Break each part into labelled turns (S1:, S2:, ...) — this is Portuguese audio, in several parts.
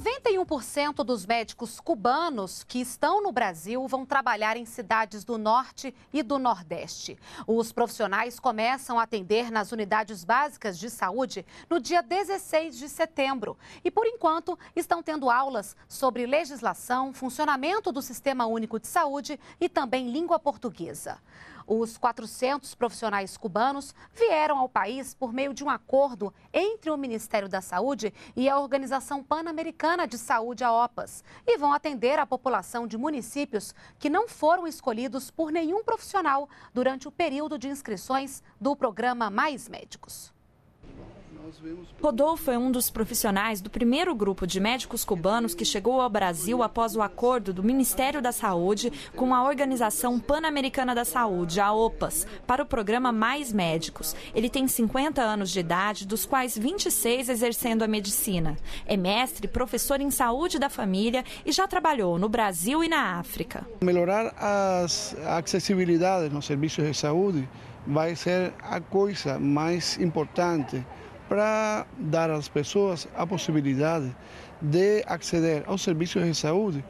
S1: 91% dos médicos cubanos que estão no Brasil vão trabalhar em cidades do Norte e do Nordeste. Os profissionais começam a atender nas unidades básicas de saúde no dia 16 de setembro e, por enquanto, estão tendo aulas sobre legislação, funcionamento do Sistema Único de Saúde e também língua portuguesa. Os 400 profissionais cubanos vieram ao país por meio de um acordo entre o Ministério da Saúde e a Organização Pan-Americana de Saúde, a OPAS, e vão atender a população de municípios que não foram escolhidos por nenhum profissional durante o período de inscrições do programa Mais Médicos.
S2: Rodolfo é um dos profissionais do primeiro grupo de médicos cubanos que chegou ao Brasil após o acordo do Ministério da Saúde com a Organização Pan-Americana da Saúde, a OPAS, para o programa Mais Médicos. Ele tem 50 anos de idade, dos quais 26 exercendo a medicina. É mestre, professor em saúde da família e já trabalhou no Brasil e na África.
S3: Melhorar as acessibilidades nos serviços de saúde vai ser a coisa mais importante para dar às pessoas a possibilidade de acceder aos serviços de saúde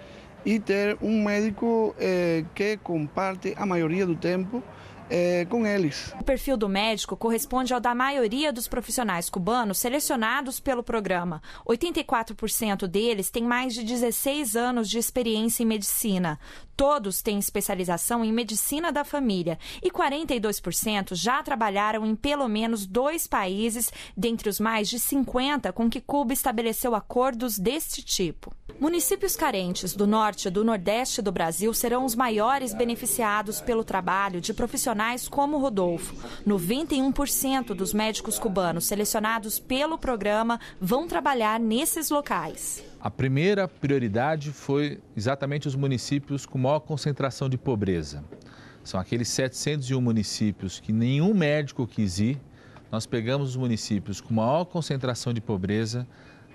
S3: e ter um médico eh, que comparte a maioria do tempo é, com eles.
S2: O perfil do médico corresponde ao da maioria dos profissionais cubanos selecionados pelo programa. 84% deles têm mais de 16 anos de experiência em medicina. Todos têm especialização em medicina da família e 42% já trabalharam em pelo menos dois países dentre os mais de 50 com que Cuba estabeleceu acordos deste tipo. Municípios carentes do norte e do nordeste do Brasil serão os maiores beneficiados pelo trabalho de profissionais como Rodolfo. 91% dos médicos cubanos selecionados pelo programa vão trabalhar nesses locais.
S3: A primeira prioridade foi exatamente os municípios com maior concentração de pobreza. São aqueles 701 municípios que nenhum médico quis ir. Nós pegamos os municípios com maior concentração de pobreza,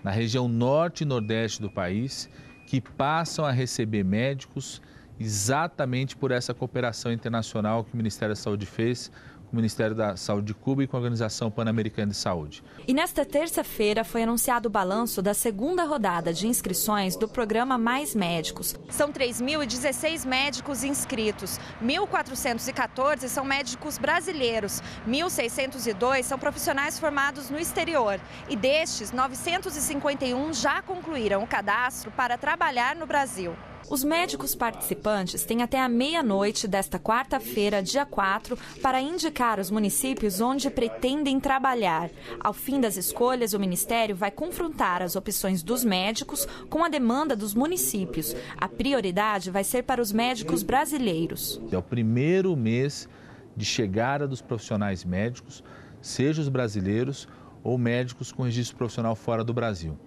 S3: na região norte e nordeste do país, que passam a receber médicos exatamente por essa cooperação internacional que o Ministério da Saúde fez com o Ministério da Saúde de Cuba e com a Organização Pan-Americana de Saúde.
S2: E nesta terça-feira foi anunciado o balanço da segunda rodada de inscrições do programa Mais Médicos. São 3.016 médicos inscritos, 1.414 são médicos brasileiros, 1.602 são profissionais formados no exterior. E destes, 951 já concluíram o cadastro para trabalhar no Brasil. Os médicos participantes têm até a meia-noite desta quarta-feira, dia 4, para indicar os municípios onde pretendem trabalhar. Ao fim das escolhas, o Ministério vai confrontar as opções dos médicos com a demanda dos municípios. A prioridade vai ser para os médicos
S3: brasileiros. É o primeiro mês de chegada dos profissionais médicos, seja os brasileiros ou médicos com registro profissional fora do Brasil.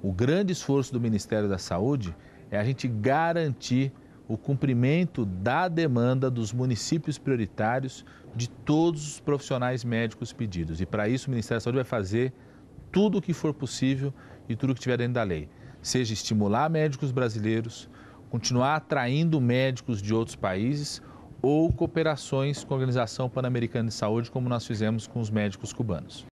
S3: O grande esforço do Ministério da Saúde é é a gente garantir o cumprimento da demanda dos municípios prioritários de todos os profissionais médicos pedidos. E para isso o Ministério da Saúde vai fazer tudo o que for possível e tudo o que tiver dentro da lei. Seja estimular médicos brasileiros, continuar atraindo médicos de outros países ou cooperações com a Organização Pan-Americana de Saúde, como nós fizemos com os médicos cubanos.